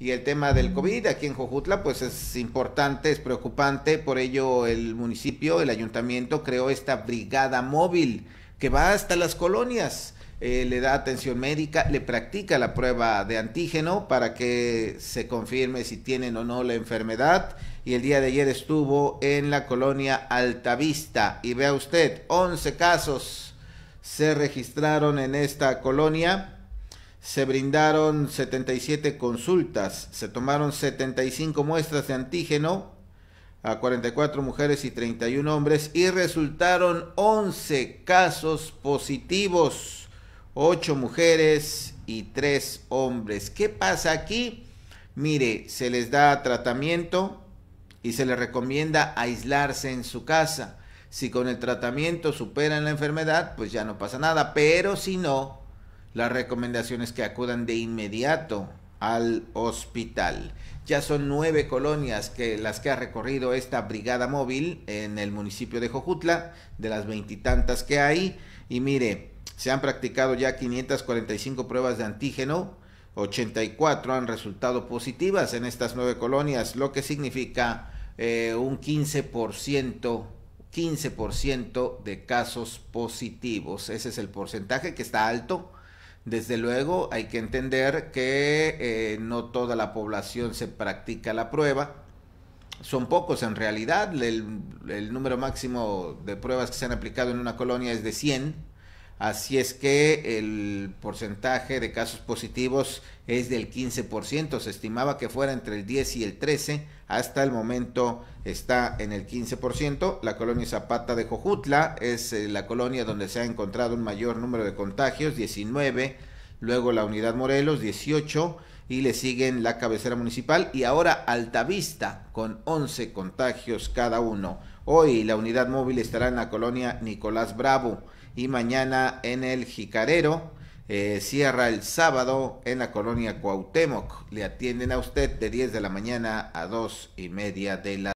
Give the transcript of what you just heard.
Y el tema del COVID aquí en Jojutla, pues es importante, es preocupante, por ello el municipio, el ayuntamiento creó esta brigada móvil que va hasta las colonias, eh, le da atención médica, le practica la prueba de antígeno para que se confirme si tienen o no la enfermedad. Y el día de ayer estuvo en la colonia Altavista y vea usted, 11 casos se registraron en esta colonia se brindaron 77 consultas, se tomaron 75 muestras de antígeno a 44 mujeres y 31 hombres y resultaron 11 casos positivos, 8 mujeres y 3 hombres. ¿Qué pasa aquí? Mire, se les da tratamiento y se les recomienda aislarse en su casa. Si con el tratamiento superan la enfermedad, pues ya no pasa nada, pero si no, las recomendaciones que acudan de inmediato al hospital. Ya son nueve colonias que las que ha recorrido esta brigada móvil en el municipio de Jojutla, de las veintitantas que hay. Y mire, se han practicado ya 545 pruebas de antígeno, 84 han resultado positivas en estas nueve colonias, lo que significa eh, un 15%. 15% de casos positivos. Ese es el porcentaje que está alto desde luego hay que entender que eh, no toda la población se practica la prueba. Son pocos en realidad. El, el, número máximo de pruebas que se han aplicado en una colonia es de 100. Así es que el porcentaje de casos positivos es del 15%. Se estimaba que fuera entre el 10 y el 13. Hasta el momento está en el 15%. La colonia Zapata de Jojutla es eh, la colonia donde se ha encontrado un mayor número de contagios, 19 luego la unidad Morelos 18 y le siguen la cabecera municipal y ahora Altavista con 11 contagios cada uno. Hoy la unidad móvil estará en la colonia Nicolás Bravo y mañana en el Jicarero. Eh, cierra el sábado en la colonia Cuauhtémoc. Le atienden a usted de 10 de la mañana a dos y media de la